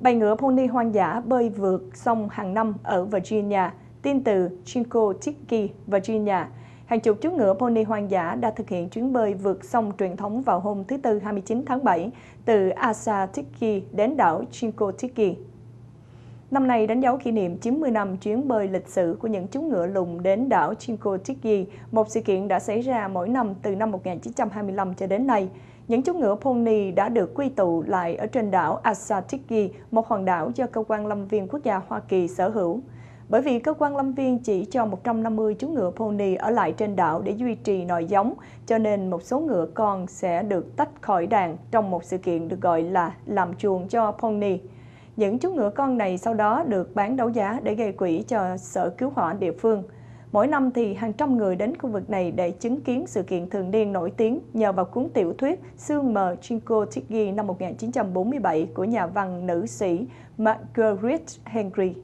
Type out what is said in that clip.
Bày ngựa pony hoang dã bơi vượt sông hàng năm ở Virginia, tin từ Chinko Tiki, Virginia. Hàng chục chú ngựa pony hoang dã đã thực hiện chuyến bơi vượt sông truyền thống vào hôm thứ Tư 29 tháng 7 từ Asa Tiki đến đảo Chinko Tiki. Năm nay đánh dấu kỷ niệm 90 năm chuyến bơi lịch sử của những chú ngựa lùng đến đảo Chinko Tiki, một sự kiện đã xảy ra mỗi năm từ năm 1925 cho đến nay. Những chú ngựa pony đã được quy tụ lại ở trên đảo Asatiki, một hòn đảo do Cơ quan Lâm viên Quốc gia Hoa Kỳ sở hữu. Bởi vì cơ quan lâm viên chỉ cho 150 chú ngựa pony ở lại trên đảo để duy trì nòi giống, cho nên một số ngựa con sẽ được tách khỏi đàn trong một sự kiện được gọi là làm chuồng cho pony. Những chú ngựa con này sau đó được bán đấu giá để gây quỹ cho sở cứu hỏa địa phương – Mỗi năm thì hàng trăm người đến khu vực này để chứng kiến sự kiện thường niên nổi tiếng nhờ vào cuốn tiểu thuyết Sương mờ Chinko Tiki năm 1947 của nhà văn nữ sĩ Marguerite Henry.